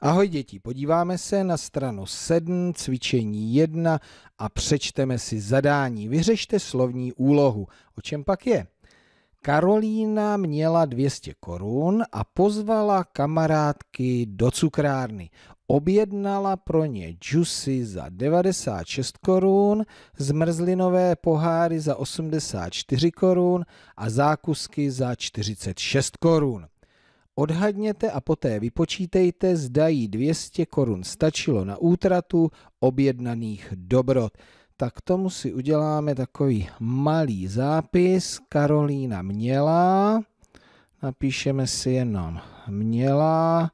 Ahoj děti, podíváme se na stranu 7, cvičení 1 a přečteme si zadání. Vyřešte slovní úlohu. O čem pak je? Karolína měla 200 korun a pozvala kamarádky do cukrárny. Objednala pro ně džusy za 96 korun, zmrzlinové poháry za 84 korun a zákusky za 46 korun. Odhadněte a poté vypočítejte, zda jí 200 korun stačilo na útratu objednaných dobrot. Tak tomu si uděláme takový malý zápis. Karolína měla, napíšeme si jenom měla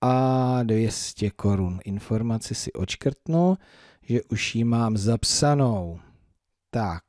a 200 korun. Informaci si očkrtnu, že už ji mám zapsanou. Tak,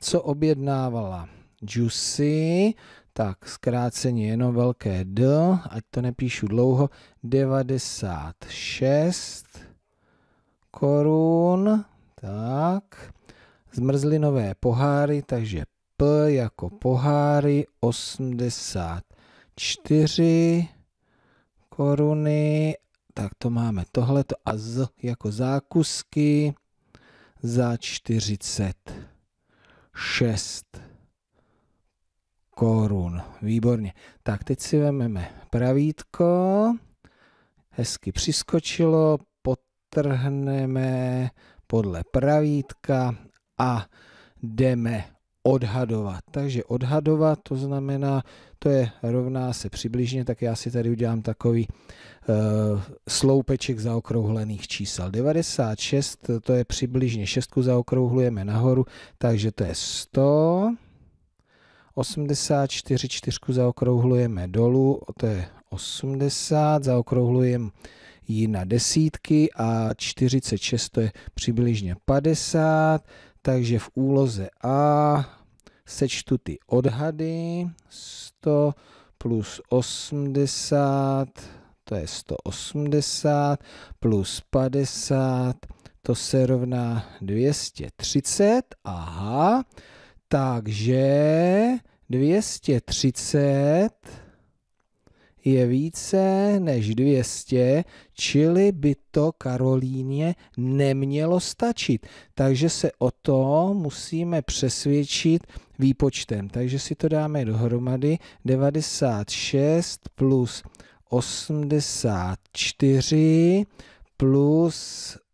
co objednávala? Juicy, tak zkráceně jenom velké D, ať to nepíšu dlouho, 96 korun, tak, zmrzlinové poháry, takže P jako poháry 84 koruny, tak to máme tohleto a Z jako zákusky za 46 korun. Výborně. Tak teď si vezmeme pravítko. Hezky přiskočilo. Potrhneme podle pravítka a jdeme odhadovat. Takže odhadovat, to znamená, to je rovná se přibližně, tak já si tady udělám takový uh, sloupeček zaokrouhlených čísel. 96, to je přibližně 6, zaokrouhlujeme nahoru, takže to je 100. 84 čtyřku zaokrouhlujeme dolů, to je 80, zaokrouhlujeme ji na desítky a 46 to je přibližně 50, takže v úloze A sečtu ty odhady 100 plus 80, to je 180 plus 50, to se rovná 230, aha, takže 230 je více než 200, čili by to Karolíně nemělo stačit. Takže se o to musíme přesvědčit výpočtem. Takže si to dáme dohromady 96 plus 84 plus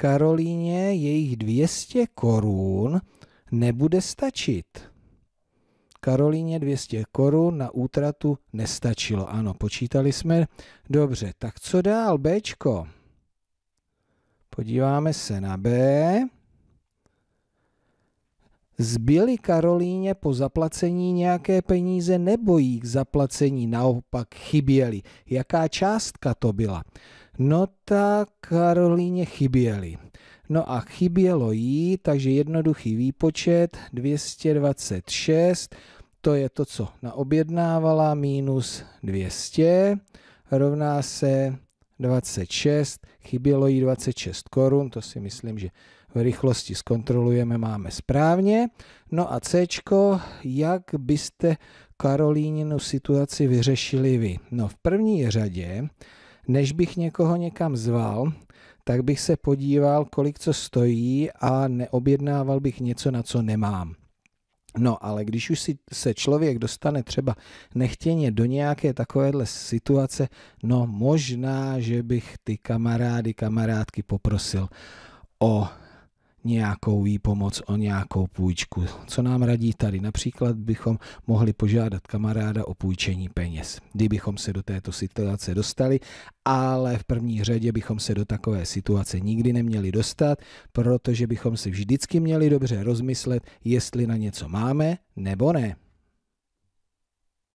Karolíně jejich 200 korun nebude stačit. Karolíně 200 korun na útratu nestačilo. Ano, počítali jsme. Dobře, tak co dál, Bčko? Podíváme se na B. Zbyly Karolíně po zaplacení nějaké peníze nebo jí k zaplacení naopak chyběly? Jaká částka to byla? No tak Karolíně chyběly. No a chybělo jí, takže jednoduchý výpočet 226, to je to, co naobjednávala, minus 200, rovná se 26, chybělo jí 26 korun, to si myslím, že v rychlosti zkontrolujeme, máme správně. No a C, jak byste Karolíninu situaci vyřešili vy? No v první řadě než bych někoho někam zval, tak bych se podíval, kolik co stojí a neobjednával bych něco, na co nemám. No, ale když už si se člověk dostane třeba nechtěně do nějaké takovéhle situace, no možná, že bych ty kamarády, kamarádky poprosil o nějakou výpomoc, o nějakou půjčku. Co nám radí tady? Například bychom mohli požádat kamaráda o půjčení peněz, kdybychom se do této situace dostali, ale v první řadě bychom se do takové situace nikdy neměli dostat, protože bychom si vždycky měli dobře rozmyslet, jestli na něco máme nebo ne.